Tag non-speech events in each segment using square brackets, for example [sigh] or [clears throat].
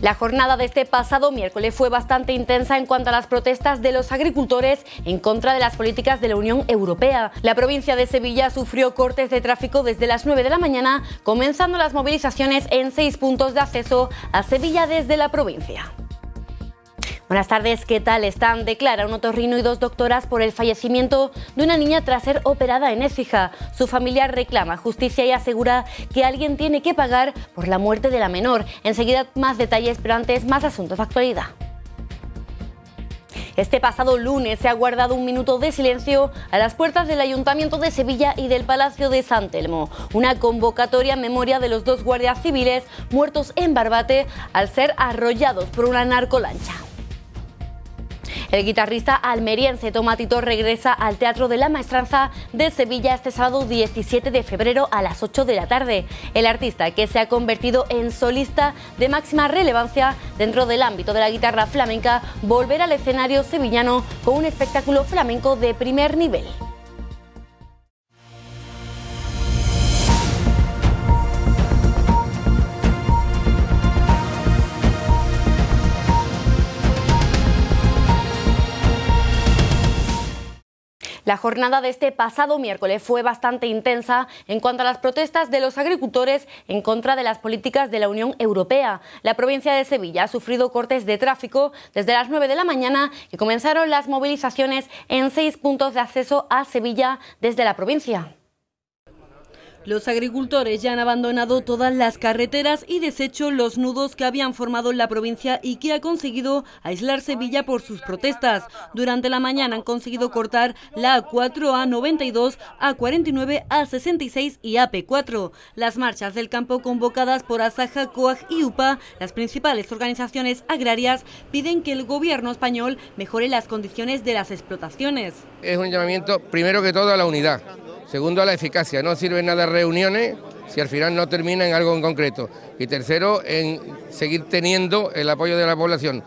La jornada de este pasado miércoles fue bastante intensa en cuanto a las protestas de los agricultores en contra de las políticas de la Unión Europea. La provincia de Sevilla sufrió cortes de tráfico desde las 9 de la mañana, comenzando las movilizaciones en seis puntos de acceso a Sevilla desde la provincia. Buenas tardes, ¿qué tal están? Declara un otorrino y dos doctoras por el fallecimiento de una niña tras ser operada en Écija. Su familiar reclama justicia y asegura que alguien tiene que pagar por la muerte de la menor. Enseguida más detalles, pero antes más asuntos de actualidad. Este pasado lunes se ha guardado un minuto de silencio a las puertas del Ayuntamiento de Sevilla y del Palacio de San Telmo, una convocatoria en memoria de los dos guardias civiles muertos en Barbate al ser arrollados por una narcolancha. El guitarrista almeriense Tomatito regresa al Teatro de la Maestranza de Sevilla este sábado 17 de febrero a las 8 de la tarde. El artista que se ha convertido en solista de máxima relevancia dentro del ámbito de la guitarra flamenca volverá al escenario sevillano con un espectáculo flamenco de primer nivel. La jornada de este pasado miércoles fue bastante intensa en cuanto a las protestas de los agricultores en contra de las políticas de la Unión Europea. La provincia de Sevilla ha sufrido cortes de tráfico desde las 9 de la mañana y comenzaron las movilizaciones en seis puntos de acceso a Sevilla desde la provincia. Los agricultores ya han abandonado todas las carreteras y deshecho los nudos que habían formado en la provincia y que ha conseguido aislar Sevilla por sus protestas. Durante la mañana han conseguido cortar la A4, A92, A49, A66 y AP4. Las marchas del campo convocadas por Asaja, COAG y UPA, las principales organizaciones agrarias, piden que el gobierno español mejore las condiciones de las explotaciones. Es un llamamiento primero que todo a la unidad Segundo, a la eficacia. No sirven nada reuniones si al final no termina en algo en concreto. Y tercero, en seguir teniendo el apoyo de la población.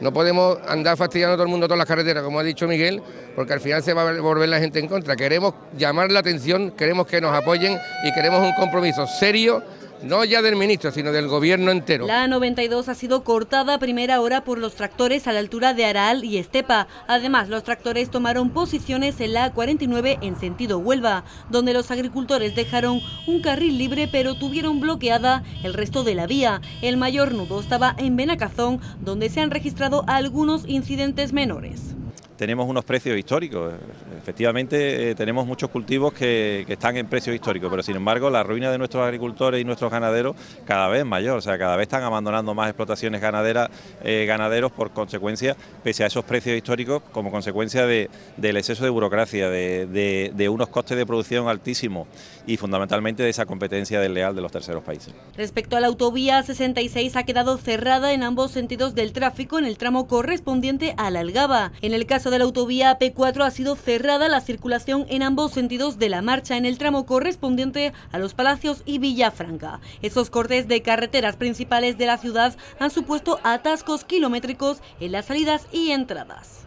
No podemos andar fastidiando a todo el mundo todas las carreteras, como ha dicho Miguel, porque al final se va a volver la gente en contra. Queremos llamar la atención, queremos que nos apoyen y queremos un compromiso serio no ya del ministro, sino del gobierno entero. La 92 ha sido cortada a primera hora por los tractores a la altura de Aral y Estepa. Además, los tractores tomaron posiciones en la 49 en sentido Huelva, donde los agricultores dejaron un carril libre pero tuvieron bloqueada el resto de la vía. El mayor nudo estaba en Benacazón, donde se han registrado algunos incidentes menores tenemos unos precios históricos. Efectivamente, eh, tenemos muchos cultivos que, están en precios históricos, pero sin embargo la ruina de nuestros agricultores y nuestros ganaderos cada vez mayor, o sea, cada vez están abandonando más explotaciones ganaderas, eh, ganaderos por consecuencia, pese a esos precios históricos, como consecuencia de, del exceso de burocracia, de, unos costes de producción altísimos y fundamentalmente de esa competencia desleal de los terceros países. Respecto a la autovía 66 ha quedado cerrada en ambos sentidos del tráfico en el tramo correspondiente a la Algaba. En el caso de la autovía p 4 ha sido cerrada la circulación en ambos sentidos de la marcha en el tramo correspondiente a Los Palacios y Villafranca. Esos cortes de carreteras principales de la ciudad han supuesto atascos kilométricos en las salidas y entradas.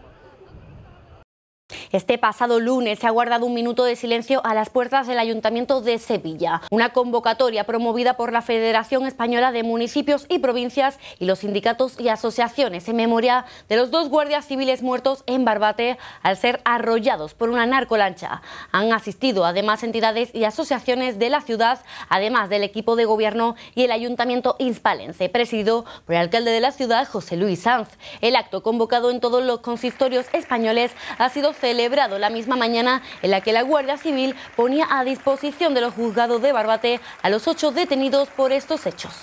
Este pasado lunes se ha guardado un minuto de silencio a las puertas del Ayuntamiento de Sevilla, una convocatoria promovida por la Federación Española de Municipios y Provincias y los sindicatos y asociaciones en memoria de los dos guardias civiles muertos en Barbate al ser arrollados por una narcolancha. Han asistido además entidades y asociaciones de la ciudad, además del equipo de gobierno y el Ayuntamiento Inspalense, presidido por el alcalde de la ciudad, José Luis Sanz. El acto convocado en todos los consistorios españoles ha sido celebrado la misma mañana en la que la Guardia Civil ponía a disposición de los juzgados de Barbate a los ocho detenidos por estos hechos.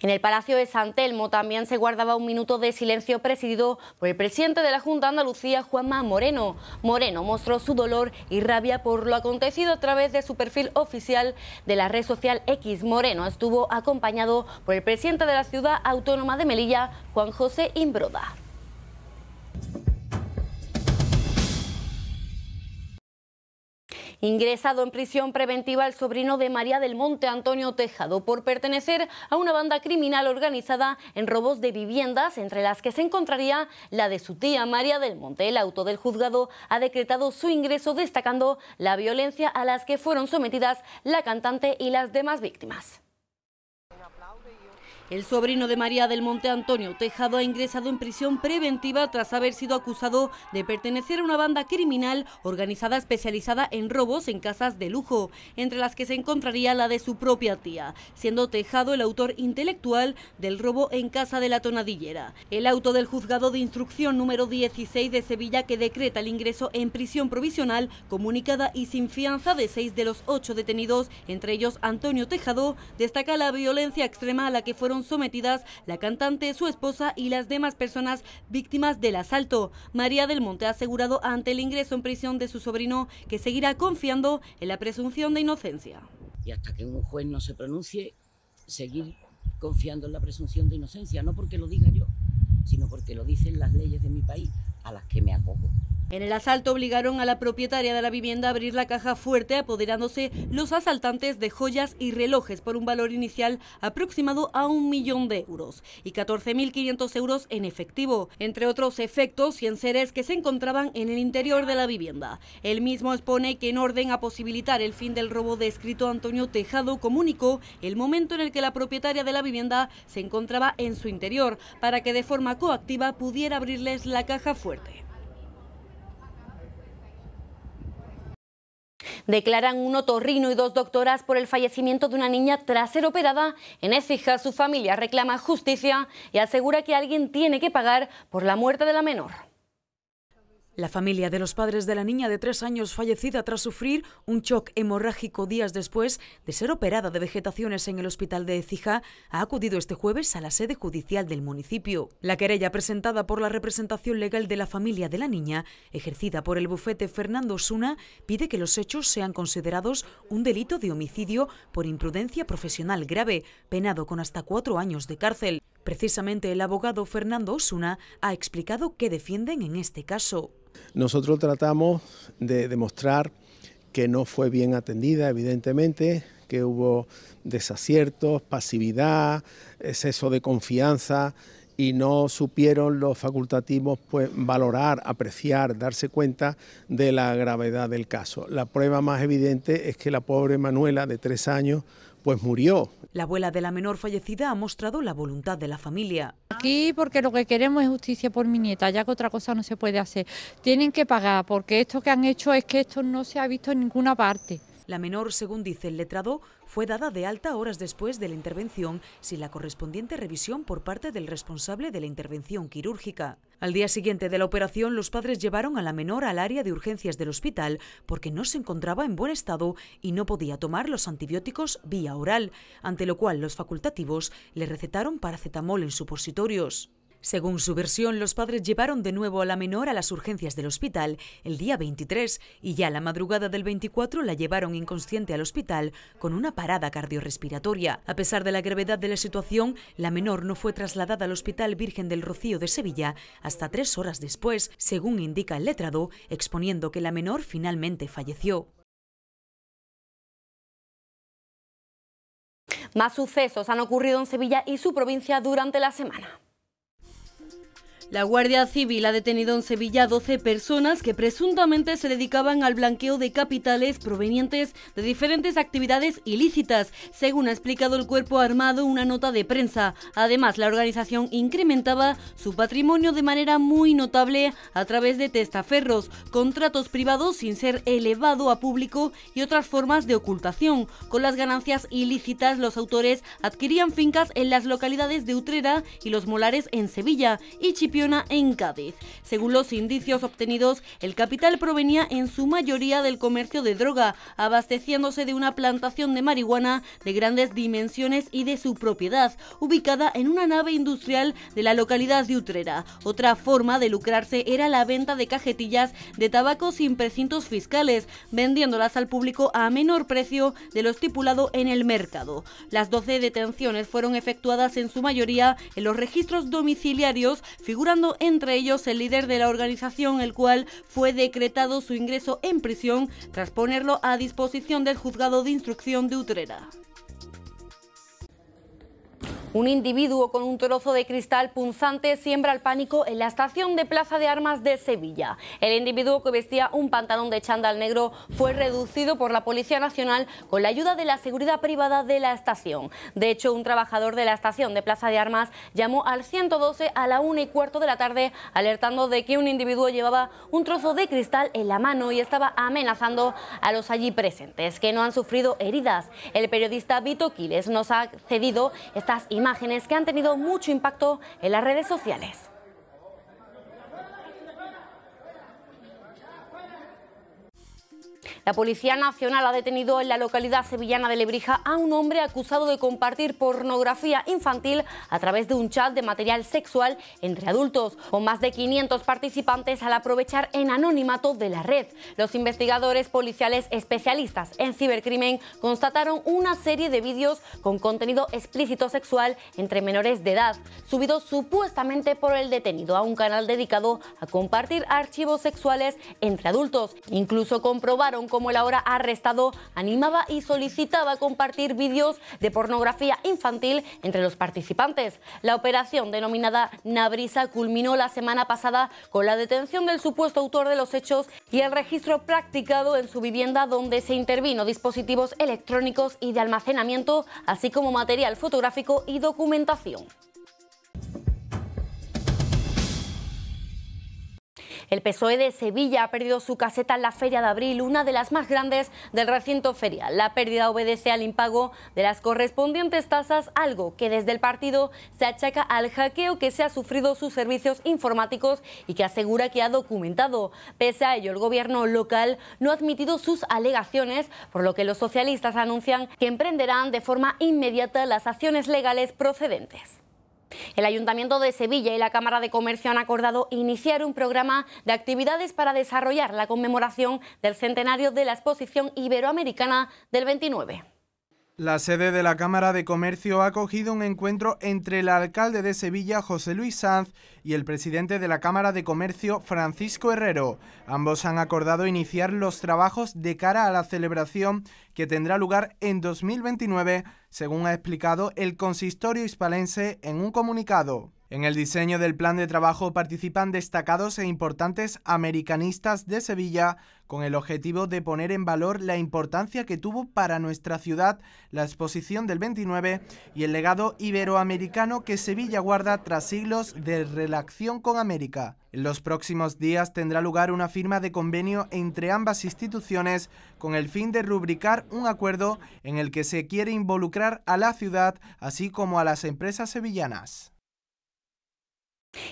En el Palacio de San Telmo también se guardaba un minuto de silencio presidido por el presidente de la Junta Andalucía, Juanma Moreno. Moreno mostró su dolor y rabia por lo acontecido a través de su perfil oficial de la red social X. Moreno estuvo acompañado por el presidente de la ciudad autónoma de Melilla, Juan José Imbroda. Ingresado en prisión preventiva el sobrino de María del Monte, Antonio Tejado, por pertenecer a una banda criminal organizada en robos de viviendas, entre las que se encontraría la de su tía María del Monte. El auto del juzgado ha decretado su ingreso destacando la violencia a las que fueron sometidas la cantante y las demás víctimas. El sobrino de María del Monte Antonio Tejado ha ingresado en prisión preventiva tras haber sido acusado de pertenecer a una banda criminal organizada especializada en robos en casas de lujo, entre las que se encontraría la de su propia tía, siendo Tejado el autor intelectual del robo en casa de la tonadillera. El auto del juzgado de instrucción número 16 de Sevilla que decreta el ingreso en prisión provisional comunicada y sin fianza de seis de los ocho detenidos, entre ellos Antonio Tejado, destaca la violencia extrema a la que fueron sometidas la cantante, su esposa y las demás personas víctimas del asalto. María del Monte ha asegurado ante el ingreso en prisión de su sobrino que seguirá confiando en la presunción de inocencia. Y hasta que un juez no se pronuncie, seguir confiando en la presunción de inocencia, no porque lo diga yo, sino porque lo dicen las leyes de mi país a las que me acojo. En el asalto obligaron a la propietaria de la vivienda a abrir la caja fuerte, apoderándose los asaltantes de joyas y relojes por un valor inicial aproximado a un millón de euros y 14.500 euros en efectivo, entre otros efectos y enseres que se encontraban en el interior de la vivienda. El mismo expone que en orden a posibilitar el fin del robo descrito, Antonio Tejado comunicó el momento en el que la propietaria de la vivienda se encontraba en su interior para que de forma coactiva pudiera abrirles la caja fuerte. Declaran un torrino y dos doctoras por el fallecimiento de una niña tras ser operada en Écija. Su familia reclama justicia y asegura que alguien tiene que pagar por la muerte de la menor. La familia de los padres de la niña de tres años fallecida tras sufrir un shock hemorrágico días después de ser operada de vegetaciones en el hospital de Ecija ha acudido este jueves a la sede judicial del municipio. La querella presentada por la representación legal de la familia de la niña, ejercida por el bufete Fernando Suna, pide que los hechos sean considerados un delito de homicidio por imprudencia profesional grave, penado con hasta cuatro años de cárcel. Precisamente el abogado Fernando Osuna ha explicado qué defienden en este caso. Nosotros tratamos de demostrar que no fue bien atendida, evidentemente, que hubo desaciertos, pasividad, exceso de confianza y no supieron los facultativos pues, valorar, apreciar, darse cuenta de la gravedad del caso. La prueba más evidente es que la pobre Manuela de tres años pues murió. La abuela de la menor fallecida ha mostrado la voluntad de la familia. Aquí porque lo que queremos es justicia por mi nieta, ya que otra cosa no se puede hacer. Tienen que pagar porque esto que han hecho es que esto no se ha visto en ninguna parte. La menor, según dice el letrado, fue dada de alta horas después de la intervención sin la correspondiente revisión por parte del responsable de la intervención quirúrgica. Al día siguiente de la operación, los padres llevaron a la menor al área de urgencias del hospital porque no se encontraba en buen estado y no podía tomar los antibióticos vía oral, ante lo cual los facultativos le recetaron paracetamol en supositorios. Según su versión, los padres llevaron de nuevo a la menor a las urgencias del hospital el día 23 y ya la madrugada del 24 la llevaron inconsciente al hospital con una parada cardiorrespiratoria. A pesar de la gravedad de la situación, la menor no fue trasladada al Hospital Virgen del Rocío de Sevilla hasta tres horas después, según indica el letrado, exponiendo que la menor finalmente falleció. Más sucesos han ocurrido en Sevilla y su provincia durante la semana. La Guardia Civil ha detenido en Sevilla 12 personas que presuntamente se dedicaban al blanqueo de capitales provenientes de diferentes actividades ilícitas, según ha explicado el cuerpo armado una nota de prensa. Además, la organización incrementaba su patrimonio de manera muy notable a través de testaferros, contratos privados sin ser elevado a público y otras formas de ocultación. Con las ganancias ilícitas, los autores adquirían fincas en las localidades de Utrera y Los Molares en Sevilla y Chipi en Cádiz. Según los indicios obtenidos, el capital provenía en su mayoría del comercio de droga, abasteciéndose de una plantación de marihuana de grandes dimensiones y de su propiedad, ubicada en una nave industrial de la localidad de Utrera. Otra forma de lucrarse era la venta de cajetillas de tabaco sin precintos fiscales, vendiéndolas al público a menor precio de lo estipulado en el mercado. Las 12 detenciones fueron efectuadas en su mayoría en los registros domiciliarios figura entre ellos el líder de la organización, el cual fue decretado su ingreso en prisión tras ponerlo a disposición del juzgado de instrucción de Utrera. Un individuo con un trozo de cristal punzante siembra el pánico en la estación de Plaza de Armas de Sevilla. El individuo que vestía un pantalón de chándal negro fue reducido por la Policía Nacional con la ayuda de la seguridad privada de la estación. De hecho, un trabajador de la estación de Plaza de Armas llamó al 112 a la una y cuarto de la tarde alertando de que un individuo llevaba un trozo de cristal en la mano y estaba amenazando a los allí presentes, que no han sufrido heridas. El periodista Vito Quiles nos ha cedido estas imágenes que han tenido mucho impacto en las redes sociales. La Policía Nacional ha detenido en la localidad sevillana de Lebrija a un hombre acusado de compartir pornografía infantil a través de un chat de material sexual entre adultos, con más de 500 participantes al aprovechar en anonimato de la red. Los investigadores policiales especialistas en cibercrimen constataron una serie de vídeos con contenido explícito sexual entre menores de edad, subidos supuestamente por el detenido a un canal dedicado a compartir archivos sexuales entre adultos. Incluso comprobaron con como el ahora arrestado animaba y solicitaba compartir vídeos de pornografía infantil entre los participantes. La operación denominada Nabrisa culminó la semana pasada con la detención del supuesto autor de los hechos y el registro practicado en su vivienda donde se intervino dispositivos electrónicos y de almacenamiento, así como material fotográfico y documentación. El PSOE de Sevilla ha perdido su caseta en la Feria de Abril, una de las más grandes del recinto ferial. La pérdida obedece al impago de las correspondientes tasas, algo que desde el partido se achaca al hackeo que se ha sufrido sus servicios informáticos y que asegura que ha documentado. Pese a ello, el gobierno local no ha admitido sus alegaciones, por lo que los socialistas anuncian que emprenderán de forma inmediata las acciones legales procedentes. El Ayuntamiento de Sevilla y la Cámara de Comercio han acordado iniciar un programa de actividades para desarrollar la conmemoración del centenario de la exposición iberoamericana del 29. La sede de la Cámara de Comercio ha acogido un encuentro entre el alcalde de Sevilla, José Luis Sanz, y el presidente de la Cámara de Comercio, Francisco Herrero. Ambos han acordado iniciar los trabajos de cara a la celebración que tendrá lugar en 2029, según ha explicado el consistorio hispalense en un comunicado. En el diseño del plan de trabajo participan destacados e importantes americanistas de Sevilla con el objetivo de poner en valor la importancia que tuvo para nuestra ciudad la exposición del 29 y el legado iberoamericano que Sevilla guarda tras siglos de relación con América. En los próximos días tendrá lugar una firma de convenio entre ambas instituciones con el fin de rubricar un acuerdo en el que se quiere involucrar a la ciudad así como a las empresas sevillanas.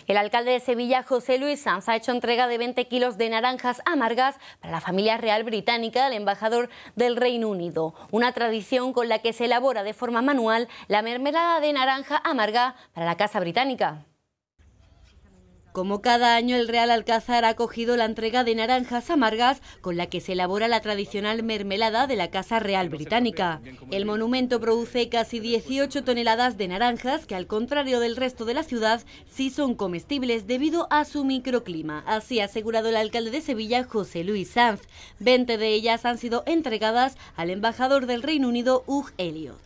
El alcalde de Sevilla, José Luis Sanz, ha hecho entrega de 20 kilos de naranjas amargas para la familia real británica del embajador del Reino Unido, una tradición con la que se elabora de forma manual la mermelada de naranja amarga para la Casa Británica. Como cada año, el Real Alcázar ha acogido la entrega de naranjas amargas con la que se elabora la tradicional mermelada de la Casa Real Británica. El monumento produce casi 18 toneladas de naranjas que, al contrario del resto de la ciudad, sí son comestibles debido a su microclima. Así ha asegurado el alcalde de Sevilla, José Luis Sanz. 20 de ellas han sido entregadas al embajador del Reino Unido, Hugh Elliot.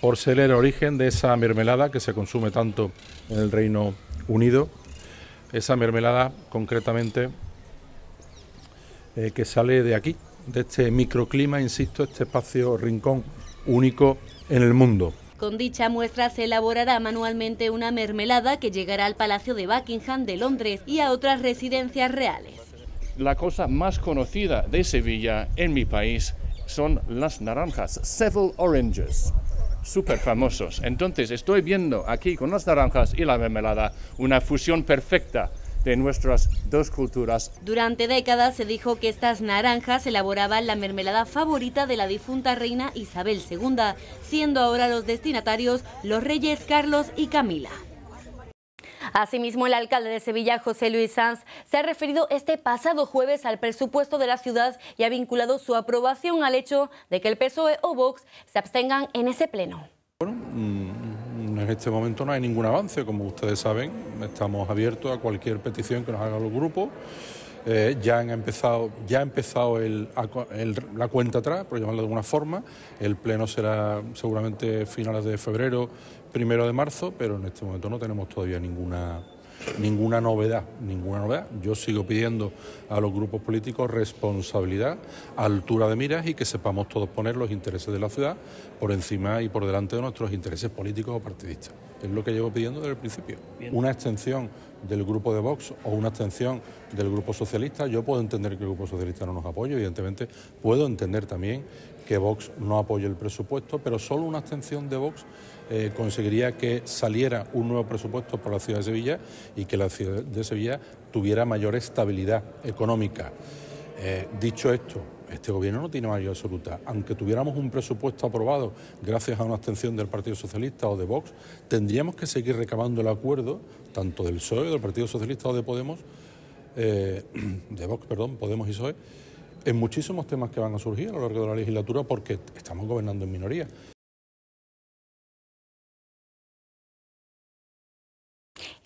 Por ser el origen de esa mermelada que se consume tanto en el Reino Unido, esa mermelada concretamente eh, que sale de aquí, de este microclima, insisto, este espacio rincón único en el mundo. Con dicha muestra se elaborará manualmente una mermelada que llegará al Palacio de Buckingham de Londres y a otras residencias reales. La cosa más conocida de Sevilla en mi país son las naranjas, several Oranges súper famosos. Entonces estoy viendo aquí con las naranjas y la mermelada una fusión perfecta de nuestras dos culturas. Durante décadas se dijo que estas naranjas elaboraban la mermelada favorita de la difunta reina Isabel II, siendo ahora los destinatarios los reyes Carlos y Camila. Asimismo, el alcalde de Sevilla, José Luis Sanz, se ha referido este pasado jueves al presupuesto de la ciudad y ha vinculado su aprobación al hecho de que el PSOE o Vox se abstengan en ese pleno. Bueno, mm, mm, en este momento no hay ningún avance, como ustedes saben, estamos abiertos a cualquier petición que nos haga los grupo. Eh, ya han empezado, ya ha empezado la cuenta atrás, por llamarlo de alguna forma. El pleno será seguramente finales de febrero, primero de marzo, pero en este momento no tenemos todavía ninguna, ninguna novedad, ninguna Yo sigo pidiendo a los grupos políticos responsabilidad, altura de miras y que sepamos todos poner los intereses de la ciudad por encima y por delante de nuestros intereses políticos o partidistas. Es lo que llevo pidiendo desde el principio. Una extensión del grupo de Vox o una extensión del grupo socialista. Yo puedo entender que el grupo socialista no nos apoya, evidentemente. Puedo entender también que Vox no apoye el presupuesto, pero solo una abstención de Vox eh, conseguiría que saliera un nuevo presupuesto por la ciudad de Sevilla y que la ciudad de Sevilla tuviera mayor estabilidad económica. Eh, dicho esto, este gobierno no tiene mayoría absoluta. Aunque tuviéramos un presupuesto aprobado gracias a una abstención del Partido Socialista o de Vox, tendríamos que seguir recabando el acuerdo, tanto del PSOE, del Partido Socialista o de Podemos, eh, [clears throat] de Vox, perdón, Podemos y PSOE, en muchísimos temas que van a surgir a lo largo de la legislatura porque estamos gobernando en minoría.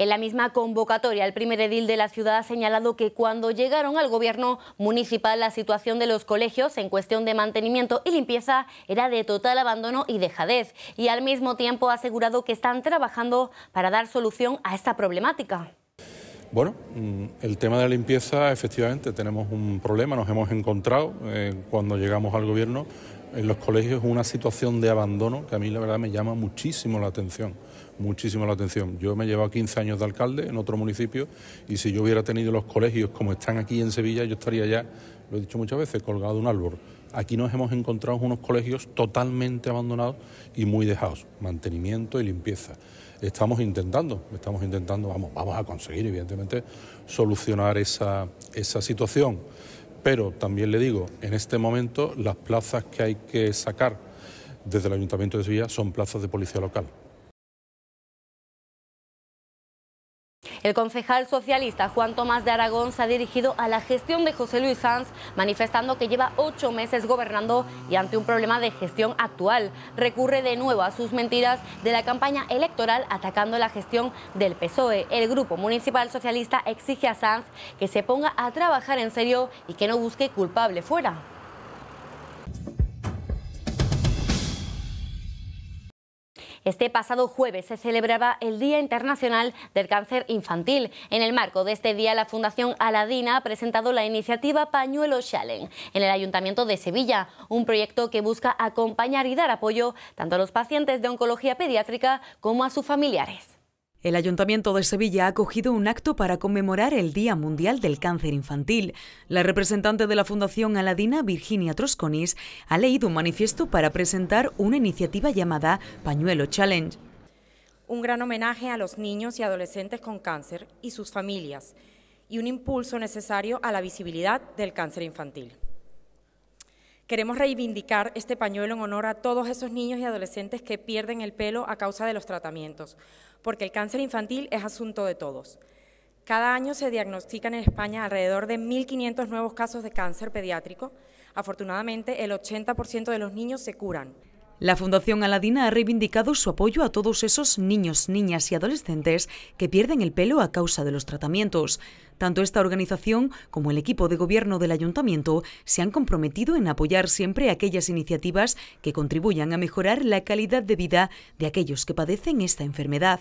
En la misma convocatoria, el primer edil de la ciudad ha señalado que cuando llegaron al gobierno municipal la situación de los colegios en cuestión de mantenimiento y limpieza era de total abandono y dejadez y al mismo tiempo ha asegurado que están trabajando para dar solución a esta problemática. Bueno, mm, el tema de la limpieza, efectivamente, tenemos un problema, nos hemos encontrado eh, cuando llegamos al gobierno en los colegios una situación de abandono que a mí la verdad me llama muchísimo la atención, muchísimo la atención. Yo me he llevado 15 años de alcalde en otro municipio y si yo hubiera tenido los colegios como están aquí en Sevilla, yo estaría ya, lo he dicho muchas veces, colgado de un árbol. Aquí nos hemos encontrado unos colegios totalmente abandonados y muy dejados, mantenimiento y limpieza estamos intentando, estamos intentando, vamos, vamos a conseguir, evidentemente, solucionar esa, esa situación. Pero también le digo, en este momento las plazas que hay que sacar desde el Ayuntamiento de Sevilla son plazas de policía local. El concejal socialista Juan Tomás de Aragón se ha dirigido a la gestión de José Luis Sanz, manifestando que lleva ocho meses gobernando y ante un problema de gestión actual. Recurre de nuevo a sus mentiras de la campaña electoral atacando la gestión del PSOE. El Grupo Municipal Socialista exige a Sanz que se ponga a trabajar en serio y que no busque culpable fuera. Este pasado jueves se celebraba el Día Internacional del Cáncer Infantil. En el marco de este día, la Fundación Aladina ha presentado la iniciativa Pañuelo Challenge en el Ayuntamiento de Sevilla, un proyecto que busca acompañar y dar apoyo tanto a los pacientes de oncología pediátrica como a sus familiares. El Ayuntamiento de Sevilla ha acogido un acto para conmemorar el Día Mundial del Cáncer Infantil. La representante de la Fundación Aladina, Virginia Trosconis, ha leído un manifiesto para presentar una iniciativa llamada Pañuelo Challenge. Un gran homenaje a los niños y adolescentes con cáncer y sus familias y un impulso necesario a la visibilidad del cáncer infantil. Queremos reivindicar este pañuelo en honor a todos esos niños y adolescentes que pierden el pelo a causa de los tratamientos porque el cáncer infantil es asunto de todos. Cada año se diagnostican en España alrededor de 1.500 nuevos casos de cáncer pediátrico. Afortunadamente, el 80% de los niños se curan. La Fundación Aladina ha reivindicado su apoyo a todos esos niños, niñas y adolescentes que pierden el pelo a causa de los tratamientos. Tanto esta organización como el equipo de gobierno del ayuntamiento se han comprometido en apoyar siempre aquellas iniciativas que contribuyan a mejorar la calidad de vida de aquellos que padecen esta enfermedad.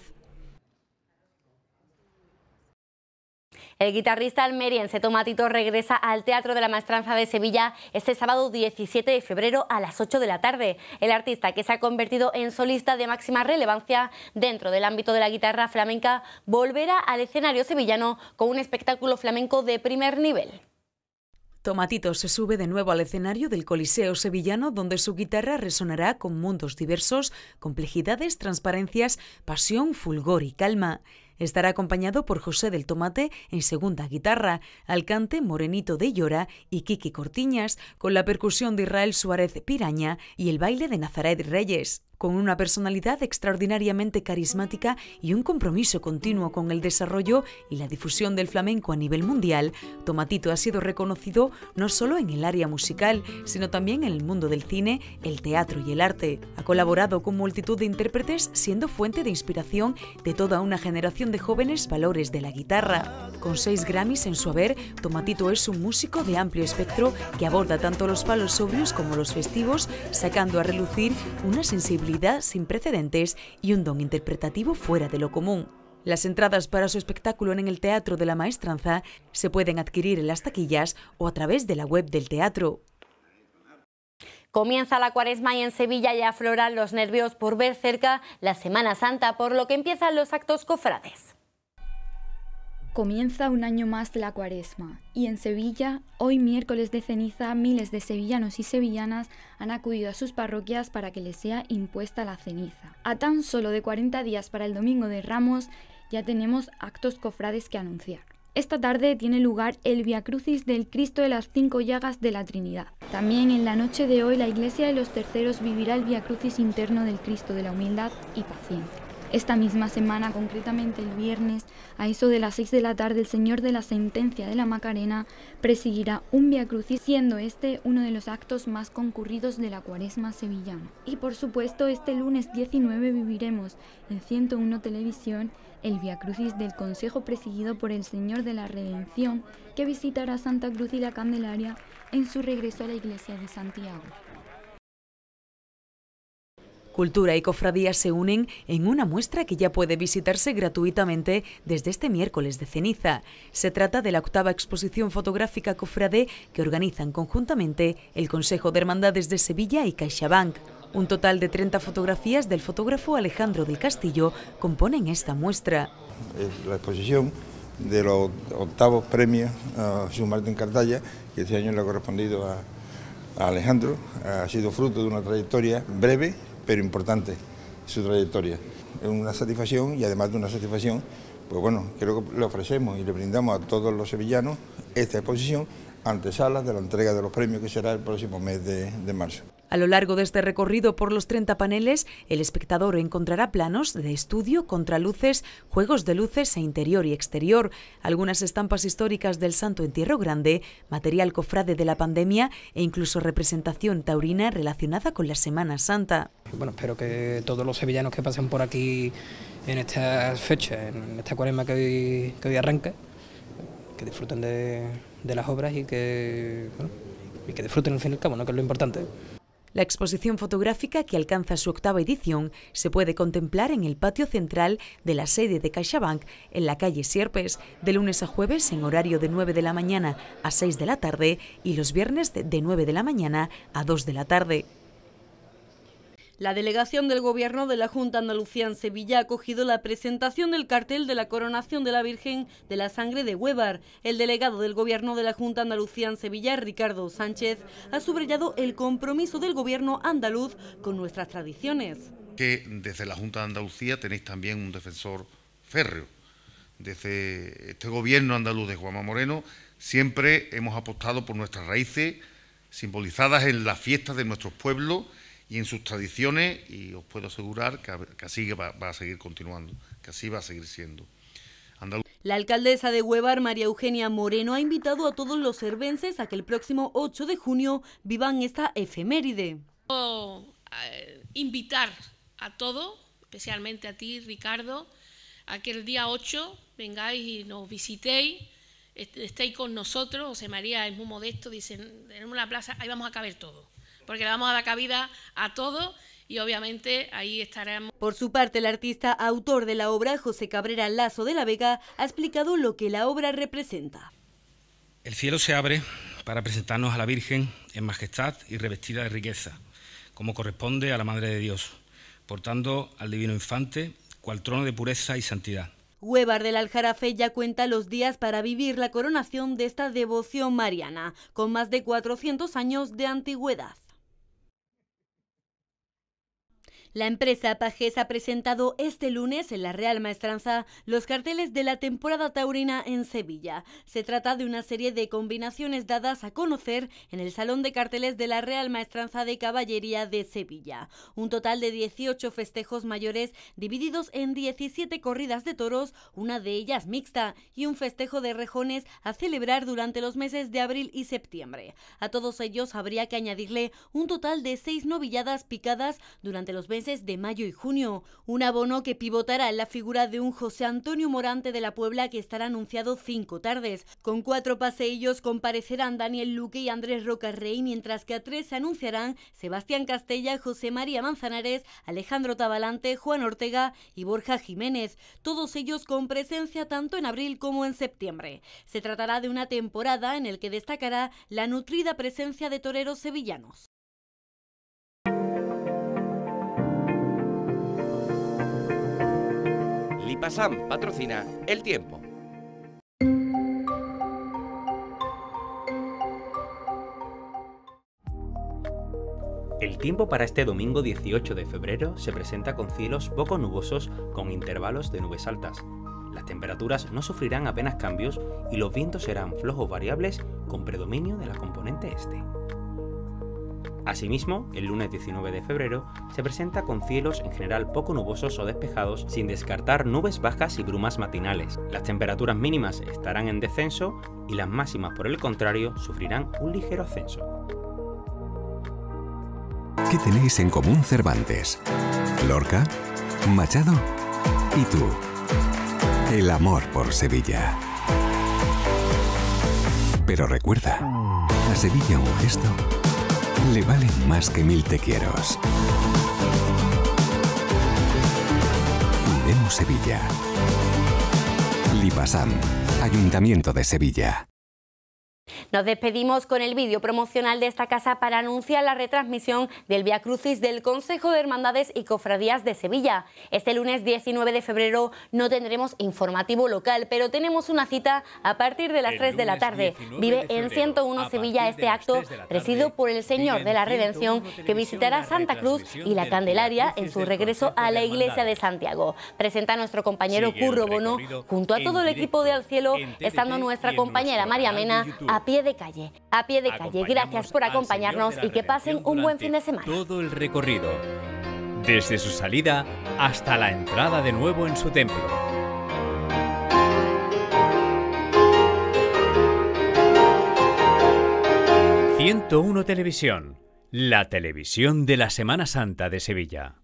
El guitarrista almeriense Tomatito regresa al Teatro de la Maestranza de Sevilla este sábado 17 de febrero a las 8 de la tarde. El artista que se ha convertido en solista de máxima relevancia dentro del ámbito de la guitarra flamenca volverá al escenario sevillano con un espectáculo flamenco de primer nivel. Tomatito se sube de nuevo al escenario del Coliseo Sevillano, donde su guitarra resonará con mundos diversos, complejidades, transparencias, pasión, fulgor y calma. Estará acompañado por José del Tomate en segunda guitarra, Alcante Morenito de Llora y Kiki Cortiñas, con la percusión de Israel Suárez Piraña y el baile de Nazaret Reyes con una personalidad extraordinariamente carismática y un compromiso continuo con el desarrollo y la difusión del flamenco a nivel mundial, Tomatito ha sido reconocido no solo en el área musical, sino también en el mundo del cine, el teatro y el arte. Ha colaborado con multitud de intérpretes, siendo fuente de inspiración de toda una generación de jóvenes valores de la guitarra. Con seis Grammys en su haber, Tomatito es un músico de amplio espectro que aborda tanto los palos sobrios como los festivos, sacando a relucir una sensibilidad sin precedentes y un don interpretativo fuera de lo común. Las entradas para su espectáculo en el Teatro de la Maestranza se pueden adquirir en las taquillas o a través de la web del teatro. Comienza la cuaresma y en Sevilla ya afloran los nervios por ver cerca la Semana Santa, por lo que empiezan los actos cofrades. Comienza un año más la cuaresma y en Sevilla, hoy miércoles de ceniza, miles de sevillanos y sevillanas han acudido a sus parroquias para que les sea impuesta la ceniza. A tan solo de 40 días para el Domingo de Ramos ya tenemos actos cofrades que anunciar. Esta tarde tiene lugar el Via Crucis del Cristo de las Cinco Llagas de la Trinidad. También en la noche de hoy la Iglesia de los Terceros vivirá el Via Crucis interno del Cristo de la Humildad y Paciencia. Esta misma semana, concretamente el viernes, a eso de las 6 de la tarde, el señor de la sentencia de la Macarena presidirá un Via Crucis, siendo este uno de los actos más concurridos de la cuaresma sevillana. Y por supuesto, este lunes 19 viviremos en 101 Televisión el Via Crucis del Consejo presidido por el Señor de la Redención, que visitará Santa Cruz y la Candelaria en su regreso a la iglesia de Santiago. Cultura y cofradía se unen en una muestra que ya puede visitarse gratuitamente desde este miércoles de ceniza. Se trata de la octava exposición fotográfica cofrade que organizan conjuntamente el Consejo de Hermandades de Sevilla y CaixaBank. Un total de 30 fotografías del fotógrafo Alejandro del Castillo componen esta muestra. la exposición de los octavos premios ...a ah, su Martín Cartalla, que este año le ha correspondido a Alejandro. Ha sido fruto de una trayectoria breve, pero importante su trayectoria. Es una satisfacción y además de una satisfacción, pues bueno, creo que le ofrecemos y le brindamos a todos los sevillanos esta exposición ante salas de la entrega de los premios que será el próximo mes de marzo. A lo largo de este recorrido por los 30 paneles, el espectador encontrará planos de estudio, contraluces, juegos de luces e interior y exterior, algunas estampas históricas del Santo Entierro Grande, material cofrade de la pandemia e incluso representación taurina relacionada con la Semana Santa. Bueno, espero que todos los sevillanos que pasen por aquí en esta fecha, en esta cuaresma que hoy, que arranca, que disfruten de, las obras y que, y que disfruten al fin y al cabo, ¿no? que es lo importante. La exposición fotográfica, que alcanza su octava edición, se puede contemplar en el patio central de la sede de CaixaBank, en la calle Sierpes, de lunes a jueves en horario de 9 de la mañana a 6 de la tarde y los viernes de 9 de la mañana a 2 de la tarde. La delegación del Gobierno de la Junta Andalucía en Sevilla ha acogido la presentación del cartel de la coronación de la Virgen de la Sangre de Huevar. El delegado del Gobierno de la Junta Andalucía en Sevilla, Ricardo Sánchez, ha subrayado el compromiso del Gobierno andaluz con nuestras tradiciones. Que desde la Junta de Andalucía tenéis también un defensor férreo. Desde este Gobierno andaluz de Juanma Moreno siempre hemos apostado por nuestras raíces simbolizadas en las fiestas de nuestros pueblos y en sus tradiciones, y os puedo asegurar que, así va, a seguir continuando, que así va a seguir siendo. la alcaldesa de Huevar, María Eugenia Moreno, ha invitado a todos los cervenses a que el próximo 8 de junio vivan esta efeméride. Eh, invitar a todos, especialmente a ti, Ricardo, a que el día 8 vengáis y nos visitéis, estéis con nosotros. José María es muy modesto, dicen, tenemos la plaza, ahí vamos a caber todos porque le vamos a dar cabida a todo y obviamente ahí estaremos. Por su parte, el artista autor de la obra, José Cabrera Lazo de la Vega, ha explicado lo que la obra representa. El cielo se abre para presentarnos a la Virgen en majestad y revestida de riqueza, como corresponde a la Madre de Dios, portando al Divino Infante cual trono de pureza y santidad. la del Aljarafe ya cuenta los días para vivir la coronación de esta devoción mariana, con más de 400 años de antigüedad. La empresa Pajes ha presentado este lunes en la Real Maestranza los carteles de la temporada taurina en Sevilla. Se trata de una serie de combinaciones dadas a conocer en el Salón de Carteles de la Real Maestranza de Caballería de Sevilla. Un total de 18 festejos mayores divididos en 17 corridas de toros, una de ellas mixta, y un festejo de rejones a celebrar durante los meses de abril y septiembre. A todos ellos habría que añadirle un total de 6 novilladas picadas durante los meses de mayo y junio, un abono que pivotará en la figura de un José Antonio Morante de la Puebla que estará anunciado cinco tardes. Con cuatro paseillos comparecerán Daniel Luque y Andrés Rocarrey, mientras que a tres se anunciarán Sebastián Castella, José María Manzanares, Alejandro Tabalante, Juan Ortega y Borja Jiménez, todos ellos con presencia tanto en abril como en septiembre. Se tratará de una temporada en la que destacará la nutrida presencia de toreros sevillanos. ...PASAM patrocina El Tiempo. El tiempo para este domingo 18 de febrero se presenta con cielos poco nubosos con intervalos de nubes altas. Las temperaturas no sufrirán apenas cambios y los vientos serán flojos variables con predominio de la componente este. Asimismo, el lunes 19 de febrero se presenta con cielos en general poco nubosos o despejados, sin descartar nubes bajas y brumas matinales. Las temperaturas mínimas estarán en descenso y las máximas, por el contrario, sufrirán un ligero ascenso. ¿Qué tenéis en común Cervantes? Lorca, Machado y tú. El amor por Sevilla. Pero recuerda, a Sevilla un gesto le valen más que mil te quieros. Sevilla. Lipasam, Ayuntamiento de Sevilla. Nos despedimos con el vídeo promocional de esta casa para anunciar la retransmisión del Via Crucis del Consejo de Hermandades y Cofradías de Sevilla. Este lunes 19 de febrero no tendremos informativo local, pero tenemos una cita a partir de las 3 este de la tarde. Vive en 101 Sevilla este acto presidido por el Señor de la Redención que visitará Santa Cruz y la Candelaria en su regreso a la iglesia de Santiago. Presenta nuestro compañero Curro Bono junto a todo el equipo de Al Cielo, estando nuestra compañera María Mena a pie de calle. A pie de calle, gracias por acompañarnos y que pasen un buen fin de semana. Todo el recorrido, desde su salida hasta la entrada de nuevo en su templo. ...101 Televisión, la televisión de la Semana Santa de Sevilla.